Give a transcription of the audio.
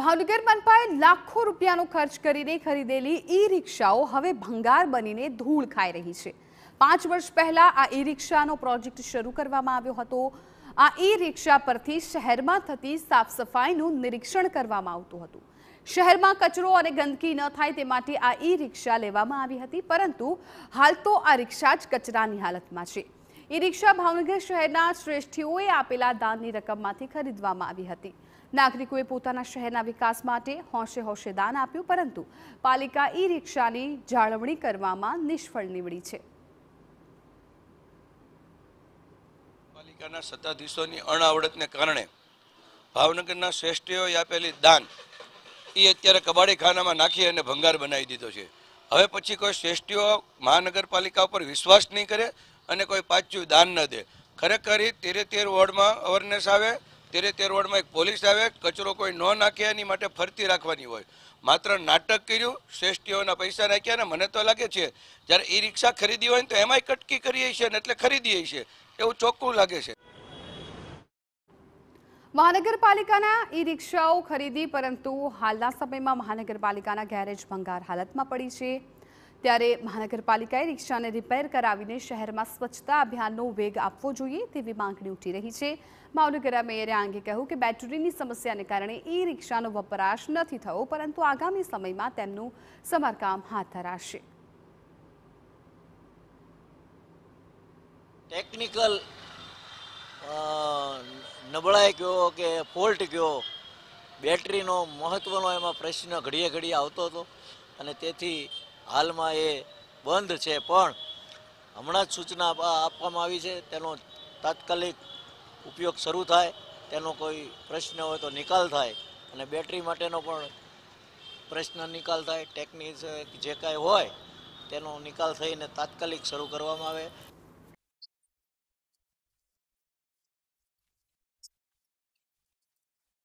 ભાવનગર મનપાએ લાખો રૂપિયાનો ખર્ચ કરીને ખરીદેલી ઈ રિક્ષાઓ હવે ભંગાર બનીને ધૂળ ખાઈ રહી છે પાંચ વર્ષ પહેલા આ ઈ રિક્ષાનો પ્રોજેક્ટ શરૂ કરવામાં આવ્યો હતો આ ઈ રિક્ષા પરથી શહેરમાં થતી સાફ સફાઈનું નિરીક્ષણ કરવામાં આવતું હતું શહેરમાં કચરો અને ગંદકી ન થાય તે માટે આ ઈ રિક્ષા લેવામાં આવી હતી પરંતુ હાલ તો આ રિક્ષા જ કચરાની હાલતમાં છે ઈ રિક્ષા ભાવનગર શહેરના શ્રેષ્ઠીઓએ આપેલા દાનની રકમમાંથી ખરીદવામાં આવી હતી નાગરિકોએ પોતાના શહેરના વિકાસ માટે હોંશે હોંશે દાન આપ્યું પરંતુ પાલિકા ઈ રિક્ષાની જાળવણી કરવામાં નિષ્ફળ નીવડી છે પાલિકાના સત્તાધીશોની અણાવડતને કારણે ભાવનગરના શ્રેષ્ઠીઓએ આપેલી દાન એ અત્યારે કબાડી ખાનામાં નાખી અને ભંગાર બનાવી દીધો છે હવે પછી કોઈ શ્રેષ્ઠીઓ મહાનગરપાલિકા ઉપર વિશ્વાસ નહીં કરે અને કોઈ પાછું દાન ન દે ખરેખર એ તેરે તેર વોર્ડમાં અવેરનેસ આવે તેરે તેર વોર્ડમાં એક પોલીસ આવે કચરો કોઈ ન નાખે એની માટે ફરતી રાખવાની હોય માત્ર નાટક કર્યું શ્રેષ્ઠીઓના પૈસા નાખ્યા ને મને તો લાગે છે જ્યારે ઈ રિક્ષા ખરીદી હોય ને તો એમાંય કટકી કરીએ છીએ ને એટલે ખરીદીએ છીએ એવું ચોખ્ખું લાગે છે મહાનગરપાલિકાના ઈ રિક્ષાઓ ખરીદી પરંતુ હાલના સમયમાં મહાનગરપાલિકાના ગેરેજ ભંગાર હાલતમાં પડી છે ત્યારે મહાનગરપાલિકાએ રિક્ષાને રિપેર કરાવીને શહેરમાં સ્વચ્છતા અભિયાનનો વેગ આપવો જોઈએ તેવી માંગણી ઉઠી રહી છે ભાવનગરના મેયરે આ અંગે કહ્યું કે બેટરીની સમસ્યાને કારણે ઈ રિક્ષાનો વપરાશ નથી થયો પરંતુ આગામી સમયમાં તેમનું સમારકામ હાથ ધરાશે ટેકનિકલ નબળાઈ ગયો કે ફોલ્ટ ગયો બેટરીનો મહત્ત્વનો એમાં પ્રશ્ન ઘડીએ ઘડીએ આવતો હતો અને તેથી હાલમાં એ બંધ છે પણ હમણાં જ સૂચના આપવામાં આવી છે તેનો તાત્કાલિક ઉપયોગ શરૂ થાય તેનો કોઈ પ્રશ્ન હોય તો નિકાલ થાય અને બેટરી માટેનો પણ પ્રશ્ન નિકાલ થાય ટેકનિક જે કાંઈ હોય તેનો નિકાલ થઈને તાત્કાલિક શરૂ કરવામાં આવે